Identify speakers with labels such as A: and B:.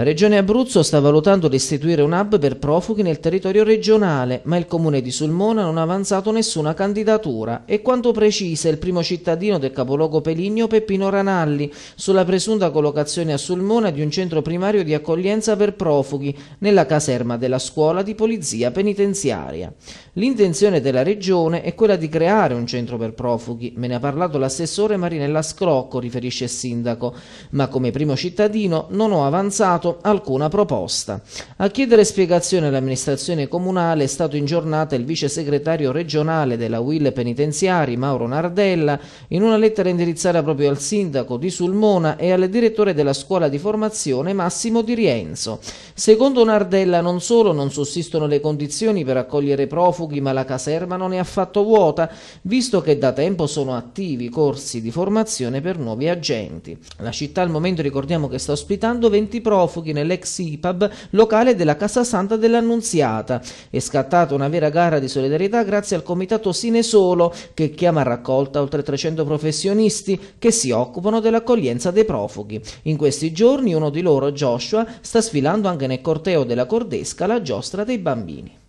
A: La Regione Abruzzo sta valutando di istituire un hub per profughi nel territorio regionale, ma il comune di Sulmona non ha avanzato nessuna candidatura e quanto precisa il primo cittadino del capoluogo Peligno Peppino Ranalli sulla presunta collocazione a Sulmona di un centro primario di accoglienza per profughi nella caserma della scuola di polizia penitenziaria. L'intenzione della Regione è quella di creare un centro per profughi, me ne ha parlato l'assessore Marinella Scrocco, riferisce il sindaco, ma come primo cittadino non ho avanzato fatto alcuna proposta. A chiedere spiegazione all'amministrazione comunale è stato in giornata il vice segretario regionale della UIL Penitenziari, Mauro Nardella, in una lettera indirizzata proprio al sindaco di Sulmona e al direttore della scuola di formazione Massimo Di Rienzo. Secondo Nardella non solo non sussistono le condizioni per accogliere profughi, ma la caserma non è affatto vuota, visto che da tempo sono attivi corsi di formazione per nuovi agenti. La città al momento ricordiamo che sta ospitando 20 profughi profughi nell'ex IPAB locale della Casa Santa dell'Annunziata. È scattata una vera gara di solidarietà grazie al comitato Sine Solo che chiama a raccolta oltre 300 professionisti che si occupano dell'accoglienza dei profughi. In questi giorni uno di loro, Joshua, sta sfilando anche nel corteo della Cordesca la giostra dei bambini.